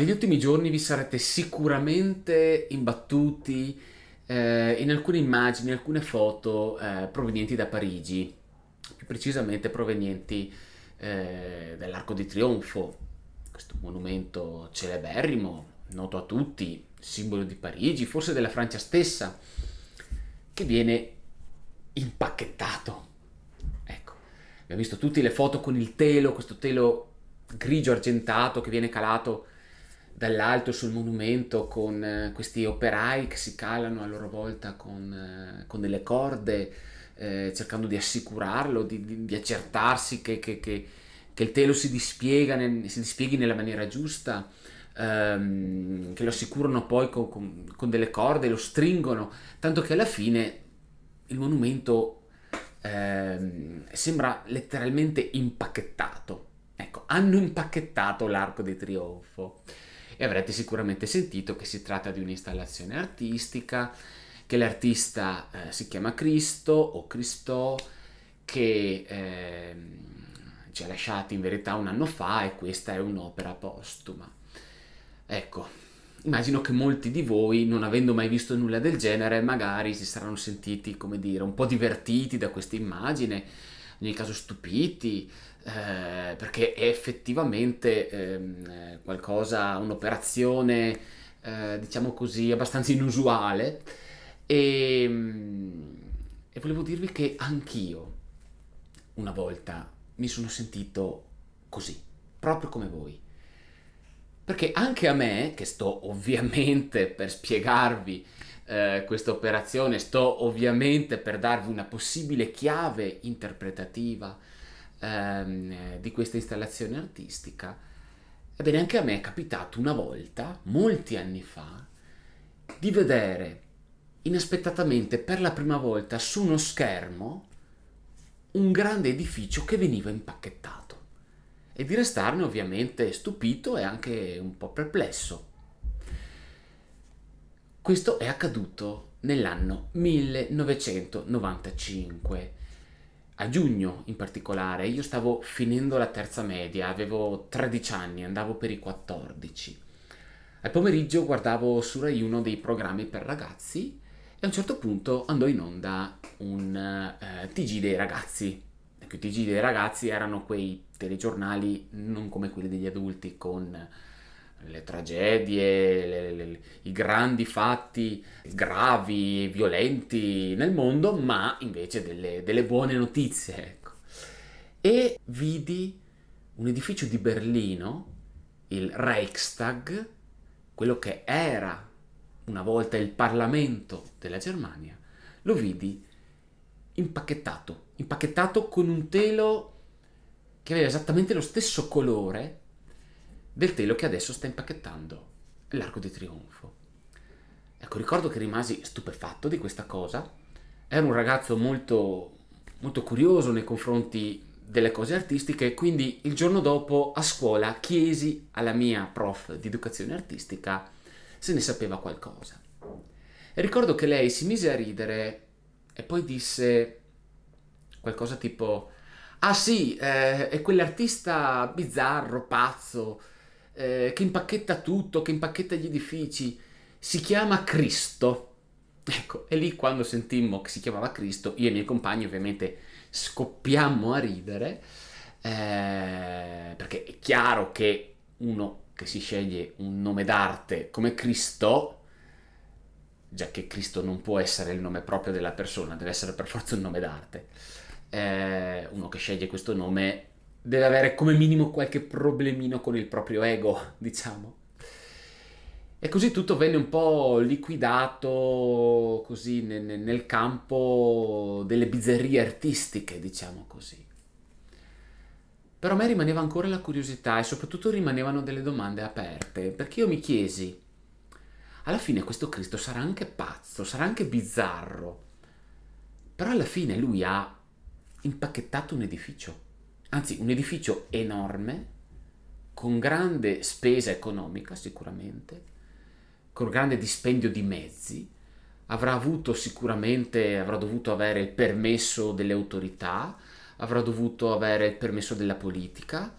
Negli ultimi giorni vi sarete sicuramente imbattuti eh, in alcune immagini, alcune foto eh, provenienti da Parigi, più precisamente provenienti eh, dall'Arco di Trionfo, questo monumento celeberrimo, noto a tutti, simbolo di Parigi, forse della Francia stessa, che viene impacchettato. Ecco, abbiamo visto tutte le foto con il telo, questo telo grigio argentato che viene calato dall'alto sul monumento con eh, questi operai che si calano a loro volta con, eh, con delle corde, eh, cercando di assicurarlo, di, di, di accertarsi che, che, che, che, il telo si, dispiega nel, si dispieghi nella maniera giusta, ehm, che lo assicurano poi con, con, con, delle corde, lo stringono, tanto che alla fine il monumento ehm, sembra letteralmente impacchettato. Ecco, hanno impacchettato l'arco di trionfo e avrete sicuramente sentito che si tratta di un'installazione artistica, che l'artista eh, si chiama Cristo o Cristò, che eh, ci ha lasciati in verità un anno fa e questa è un'opera postuma. Ecco, immagino che molti di voi, non avendo mai visto nulla del genere, magari si saranno sentiti, come dire, un po' divertiti da questa immagine, in ogni caso stupiti, eh, perché è effettivamente ehm, eh, qualcosa, un'operazione, eh, diciamo così, abbastanza inusuale. E, ehm, e volevo dirvi che anch'io una volta mi sono sentito così, proprio come voi. Perché anche a me, che sto ovviamente per spiegarvi eh, questa operazione, sto ovviamente per darvi una possibile chiave interpretativa ehm, di questa installazione artistica. Ebbene, anche a me è capitato una volta, molti anni fa, di vedere inaspettatamente per la prima volta su uno schermo un grande edificio che veniva impacchettato e di restarne ovviamente stupito e anche un po' perplesso. Questo è accaduto nell'anno 1995 a giugno in particolare, io stavo finendo la terza media, avevo 13 anni, andavo per i 14. Al pomeriggio guardavo su Rai uno dei programmi per ragazzi e a un certo punto andò in onda un eh, TG dei ragazzi. Perché ecco, i TG dei ragazzi erano quei telegiornali non come quelli degli adulti con le tragedie, le, le, i grandi fatti gravi, violenti nel mondo, ma invece delle, delle buone notizie. Ecco. E vidi un edificio di Berlino, il Reichstag, quello che era una volta il Parlamento della Germania, lo vidi impacchettato, impacchettato con un telo che aveva esattamente lo stesso colore del telo che adesso sta impacchettando l'arco di trionfo. Ecco, ricordo che rimasi stupefatto di questa cosa. Era un ragazzo molto, molto curioso nei confronti delle cose artistiche, quindi il giorno dopo a scuola chiesi alla mia prof di educazione artistica se ne sapeva qualcosa. E ricordo che lei si mise a ridere e poi disse qualcosa tipo: Ah sì, eh, è quell'artista bizzarro, pazzo, eh, che impacchetta tutto, che impacchetta gli edifici. Si chiama Cristo. Ecco, e lì quando sentimmo che si chiamava Cristo, io e i miei compagni ovviamente scoppiammo a ridere, eh, perché è chiaro che uno che si sceglie un nome d'arte come Cristo, già che Cristo non può essere il nome proprio della persona, deve essere per forza un nome d'arte, eh, uno che sceglie questo nome deve avere come minimo qualche problemino con il proprio ego, diciamo. E così tutto venne un po' liquidato così nel campo delle bizzarrie artistiche, diciamo così. Però a me rimaneva ancora la curiosità e soprattutto rimanevano delle domande aperte, perché io mi chiesi, alla fine questo Cristo sarà anche pazzo, sarà anche bizzarro, però alla fine lui ha impacchettato un edificio anzi un edificio enorme, con grande spesa economica sicuramente, con grande dispendio di mezzi, avrà avuto sicuramente, avrà dovuto avere il permesso delle autorità, avrà dovuto avere il permesso della politica,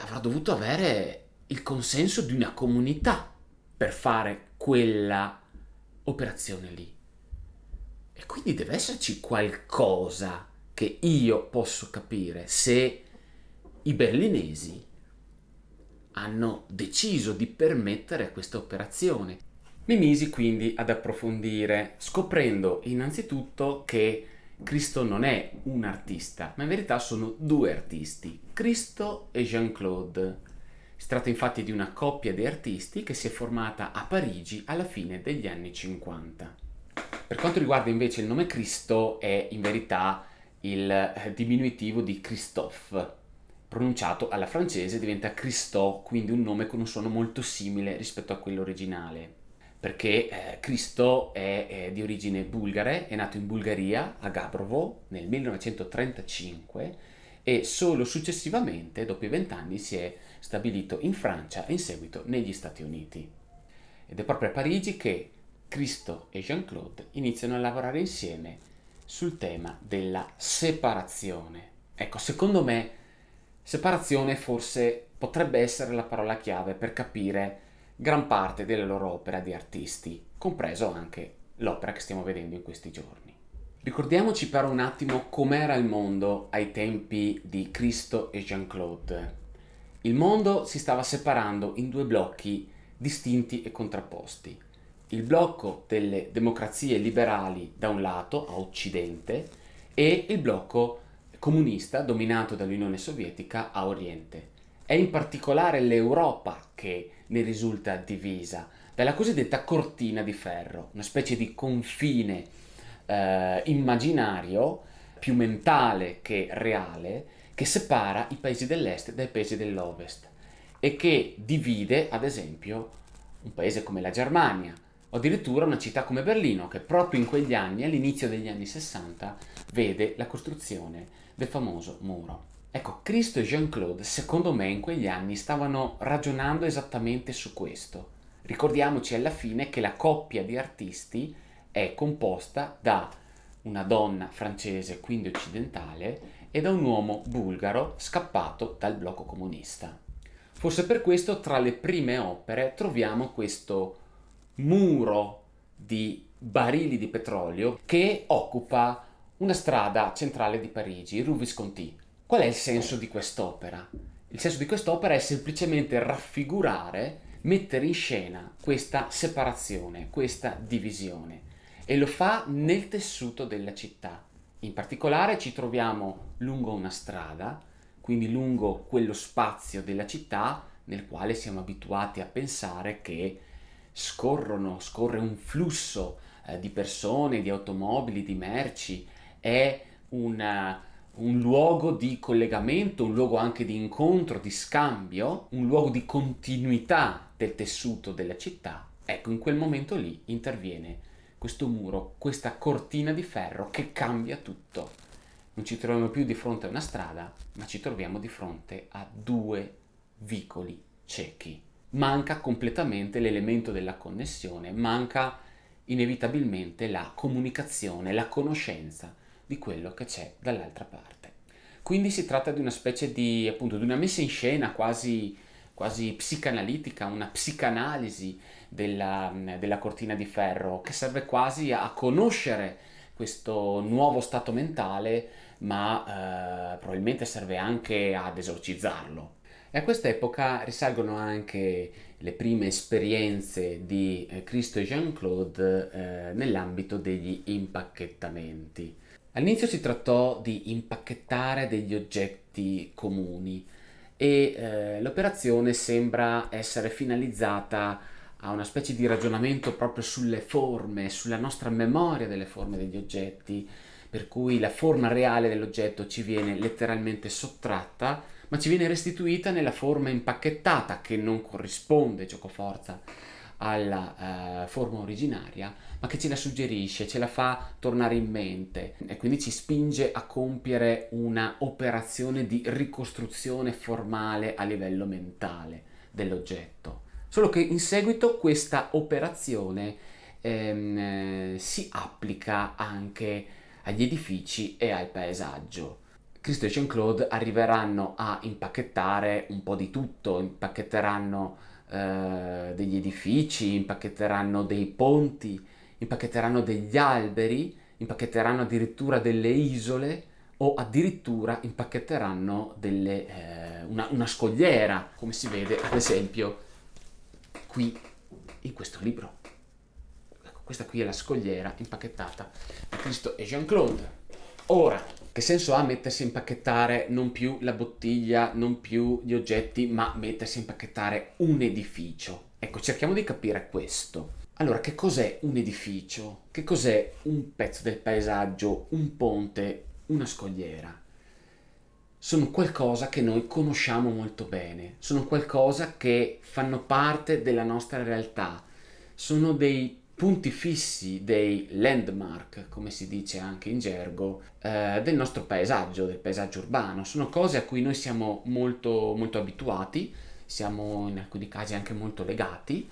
avrà dovuto avere il consenso di una comunità per fare quella operazione lì. E quindi deve esserci qualcosa che io posso capire se i berlinesi hanno deciso di permettere questa operazione. Mi misi quindi ad approfondire, scoprendo innanzitutto che Cristo non è un artista, ma in verità sono due artisti, Cristo e Jean-Claude. Si tratta infatti di una coppia di artisti che si è formata a Parigi alla fine degli anni 50. Per quanto riguarda invece il nome Cristo, è in verità il eh, diminutivo di Christophe, pronunciato alla francese diventa Christophe, quindi un nome con un suono molto simile rispetto a quello originale perché eh, Cristo è, è, di origine bulgare, è nato in Bulgaria, a Gabrovo, nel 1935 e solo successivamente, dopo i vent'anni, si è stabilito in Francia e in seguito negli Stati Uniti. Ed è proprio a Parigi che Cristo e Jean-Claude iniziano a lavorare insieme sul tema della separazione. Ecco, secondo me separazione forse potrebbe essere la parola chiave per capire gran parte della loro opera di artisti, compreso anche l'opera che stiamo vedendo in questi giorni. Ricordiamoci però un attimo com'era il mondo ai tempi di Cristo e Jean-Claude. Il mondo si stava separando in due blocchi distinti e contrapposti il blocco delle democrazie liberali da un lato, a occidente, e il blocco comunista dominato dall'Unione Sovietica a oriente. È in particolare l'Europa che ne risulta divisa dalla cosiddetta cortina di ferro, una specie di confine eh, immaginario, più mentale che reale, che separa i paesi dell'est dai paesi dell'ovest e che divide, ad esempio, un paese come la Germania, o addirittura una città come Berlino, che proprio in quegli anni, all'inizio degli anni 60, vede la costruzione del famoso muro. Ecco, Cristo e Jean-Claude, secondo me, in quegli anni stavano ragionando esattamente su questo. Ricordiamoci alla fine che la coppia di artisti è composta da una donna francese, quindi occidentale, e da un uomo bulgaro scappato dal blocco comunista. Forse per questo tra le prime opere troviamo questo muro di barili di petrolio che occupa una strada centrale di Parigi, Rue Visconti. Qual è il senso di quest'opera? Il senso di quest'opera è semplicemente raffigurare, mettere in scena questa separazione, questa divisione e lo fa nel tessuto della città. In particolare ci troviamo lungo una strada, quindi lungo quello spazio della città nel quale siamo abituati a pensare che scorrono, scorre un flusso eh, di persone, di automobili, di merci, è una, eh, un luogo di collegamento, un luogo anche di incontro, di scambio, un luogo di continuità del tessuto della città. Ecco, in quel momento lì interviene questo muro, questa cortina di ferro che cambia tutto. Non ci troviamo più di fronte a una strada, ma ci troviamo di fronte a due vicoli ciechi manca completamente l'elemento della connessione, manca inevitabilmente la comunicazione, la conoscenza di quello che c'è dall'altra parte. Quindi si tratta di una specie di, appunto, di una messa in scena quasi, quasi psicanalitica, una psicanalisi della, della cortina di ferro che serve quasi a conoscere questo nuovo stato mentale, ma eh, probabilmente serve anche ad esorcizzarlo. E a quest'epoca risalgono anche le prime esperienze di eh, Cristo e Jean-Claude eh, nell'ambito degli impacchettamenti. All'inizio si trattò di impacchettare degli oggetti comuni e eh, l'operazione sembra essere finalizzata a una specie di ragionamento proprio sulle forme, sulla nostra memoria delle forme degli oggetti, per cui la forma reale dell'oggetto ci viene letteralmente sottratta ma ci viene restituita nella forma impacchettata che non corrisponde, giocoforza, alla eh, forma originaria, ma che ce la suggerisce, ce la fa tornare in mente e quindi ci spinge a compiere una operazione di ricostruzione formale a livello mentale dell'oggetto. Solo che in seguito questa operazione ehm, eh, si applica anche agli edifici e al paesaggio. Cristo e Jean-Claude arriveranno a impacchettare un po' di tutto, impacchetteranno eh, degli edifici, impacchetteranno dei ponti, impacchetteranno degli alberi, impacchetteranno addirittura delle isole o addirittura impacchetteranno delle, eh, una, una scogliera, come si vede ad esempio qui in questo libro. Ecco, questa qui è la scogliera impacchettata da Cristo e Jean-Claude. Ora, che senso ha mettersi a impacchettare non più la bottiglia, non più gli oggetti, ma mettersi a impacchettare un edificio? Ecco, cerchiamo di capire questo. Allora, che cos'è un edificio? Che cos'è un pezzo del paesaggio, un ponte, una scogliera? Sono qualcosa che noi conosciamo molto bene, sono qualcosa che fanno parte della nostra realtà, sono dei punti fissi, dei landmark, come si dice anche in gergo, eh, del nostro paesaggio, del paesaggio urbano. Sono cose a cui noi siamo molto, molto abituati, siamo in alcuni casi anche molto legati.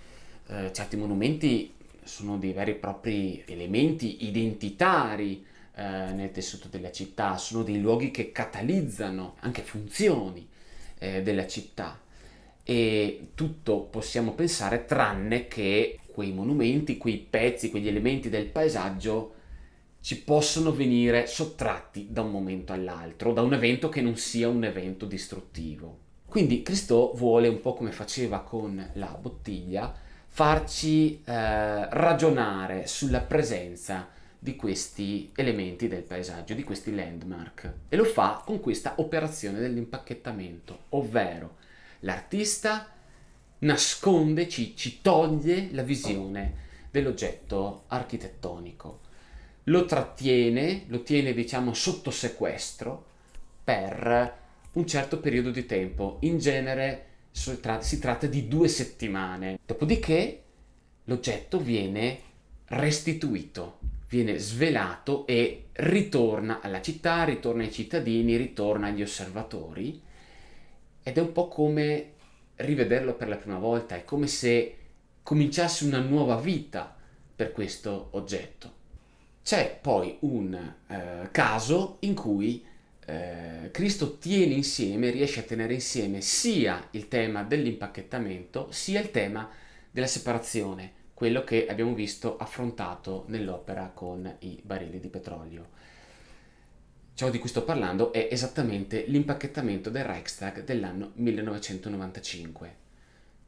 Eh, certi monumenti sono dei veri e propri elementi identitari eh, nel tessuto della città, sono dei luoghi che catalizzano anche funzioni eh, della città e tutto possiamo pensare tranne che quei monumenti, quei pezzi, quegli elementi del paesaggio ci possono venire sottratti da un momento all'altro, da un evento che non sia un evento distruttivo. Quindi Cristo vuole, un po' come faceva con la bottiglia, farci eh, ragionare sulla presenza di questi elementi del paesaggio, di questi landmark. E lo fa con questa operazione dell'impacchettamento, ovvero l'artista nasconde, ci, ci toglie la visione dell'oggetto architettonico. Lo trattiene, lo tiene diciamo sotto sequestro per un certo periodo di tempo, in genere si tratta, si tratta di due settimane, dopodiché l'oggetto viene restituito, viene svelato e ritorna alla città, ritorna ai cittadini, ritorna agli osservatori ed è un po' come rivederlo per la prima volta, è come se cominciasse una nuova vita per questo oggetto. C'è poi un eh, caso in cui eh, Cristo tiene insieme, riesce a tenere insieme sia il tema dell'impacchettamento sia il tema della separazione, quello che abbiamo visto affrontato nell'opera con i barili di petrolio. Ciò di cui sto parlando è esattamente l'impacchettamento del Reichstag dell'anno 1995.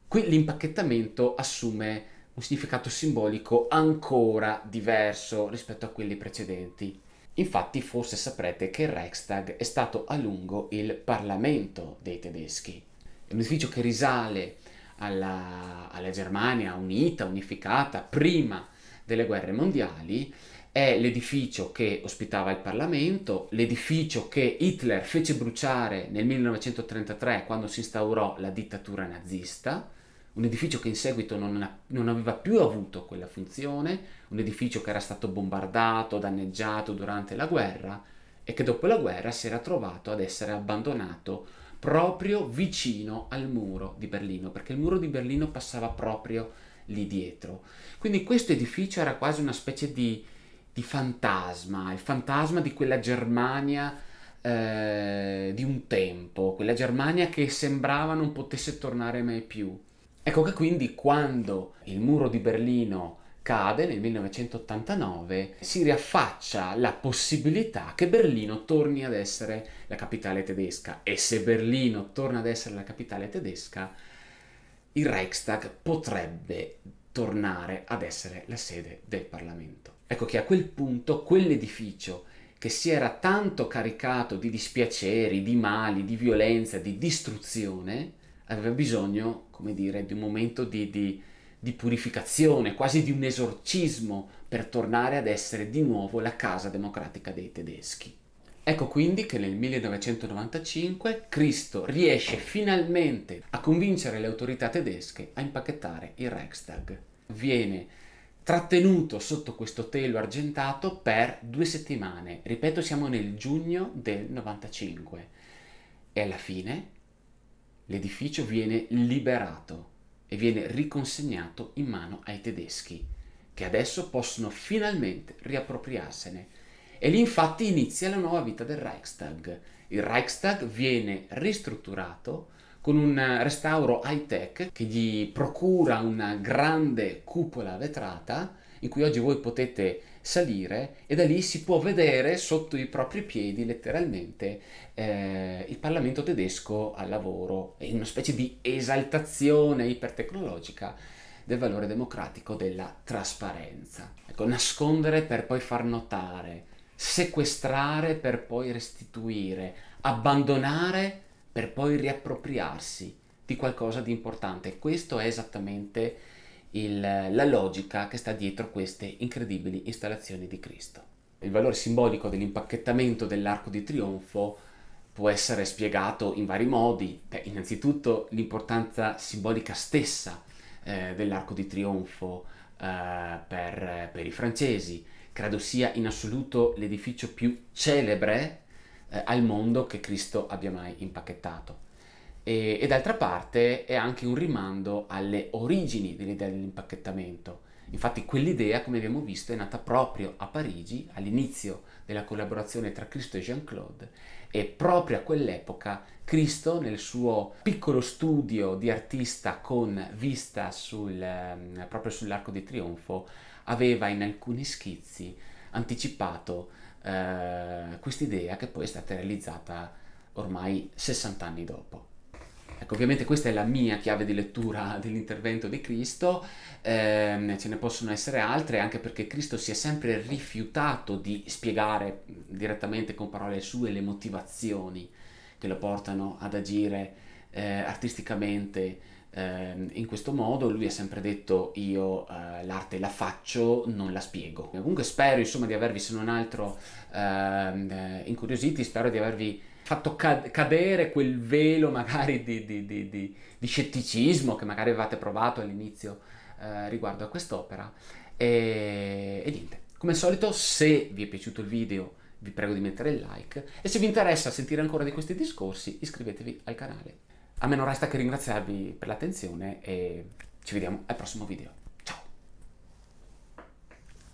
Qui l'impacchettamento assume un significato simbolico ancora diverso rispetto a quelli precedenti. Infatti forse saprete che il Reichstag è stato a lungo il Parlamento dei tedeschi. È un edificio che risale alla, alla Germania unita, unificata, prima delle guerre mondiali è l'edificio che ospitava il Parlamento, l'edificio che Hitler fece bruciare nel 1933 quando si instaurò la dittatura nazista, un edificio che in seguito non, non aveva più avuto quella funzione, un edificio che era stato bombardato, danneggiato durante la guerra e che dopo la guerra si era trovato ad essere abbandonato proprio vicino al muro di Berlino, perché il muro di Berlino passava proprio lì dietro. Quindi questo edificio era quasi una specie di di fantasma, il fantasma di quella Germania eh, di un tempo, quella Germania che sembrava non potesse tornare mai più. Ecco che quindi quando il muro di Berlino cade nel 1989 si riaffaccia la possibilità che Berlino torni ad essere la capitale tedesca e se Berlino torna ad essere la capitale tedesca il Reichstag potrebbe tornare ad essere la sede del Parlamento. Ecco che a quel punto quell'edificio che si era tanto caricato di dispiaceri, di mali, di violenza, di distruzione, aveva bisogno, come dire, di un momento di, di, di purificazione, quasi di un esorcismo per tornare ad essere di nuovo la casa democratica dei tedeschi. Ecco quindi che nel 1995 Cristo riesce finalmente a convincere le autorità tedesche a impacchettare il Reichstag. Viene trattenuto sotto questo telo argentato per due settimane. Ripeto, siamo nel giugno del 95 e alla fine l'edificio viene liberato e viene riconsegnato in mano ai tedeschi, che adesso possono finalmente riappropriarsene. E lì infatti inizia la nuova vita del Reichstag. Il Reichstag viene ristrutturato, con un restauro high-tech che gli procura una grande cupola vetrata in cui oggi voi potete salire e da lì si può vedere sotto i propri piedi letteralmente eh, il Parlamento tedesco al lavoro e una specie di esaltazione ipertecnologica del valore democratico della trasparenza. Ecco, nascondere per poi far notare, sequestrare per poi restituire, abbandonare per poi riappropriarsi di qualcosa di importante. Questo è esattamente il, la logica che sta dietro queste incredibili installazioni di Cristo. Il valore simbolico dell'impacchettamento dell'arco di trionfo può essere spiegato in vari modi. Beh, innanzitutto l'importanza simbolica stessa eh, dell'arco di trionfo eh, per, per i francesi. Credo sia in assoluto l'edificio più celebre eh, al mondo che Cristo abbia mai impacchettato. E, e d'altra parte è anche un rimando alle origini dell'idea dell'impacchettamento. Infatti quell'idea, come abbiamo visto, è nata proprio a Parigi, all'inizio della collaborazione tra Cristo e Jean-Claude, e proprio a quell'epoca Cristo, nel suo piccolo studio di artista con vista sul, ehm, proprio sull'arco di trionfo, aveva in alcuni schizzi anticipato eh, quest'idea che poi è stata realizzata ormai 60 anni dopo. Ecco, ovviamente questa è la mia chiave di lettura dell'intervento di Cristo, eh, ce ne possono essere altre anche perché Cristo si è sempre rifiutato di spiegare direttamente con parole sue le motivazioni che lo portano ad agire eh, artisticamente, Ehm, in questo modo lui ha sempre detto io eh, l'arte la faccio, non la spiego. Comunque spero insomma di avervi se non altro ehm, eh, incuriositi, spero di avervi fatto cadere quel velo magari di, di, di, di scetticismo che magari avevate provato all'inizio eh, riguardo a quest'opera. E, e niente, come al solito se vi è piaciuto il video vi prego di mettere il like e se vi interessa sentire ancora di questi discorsi iscrivetevi al canale. A me non resta che ringraziarvi per l'attenzione e ci vediamo al prossimo video.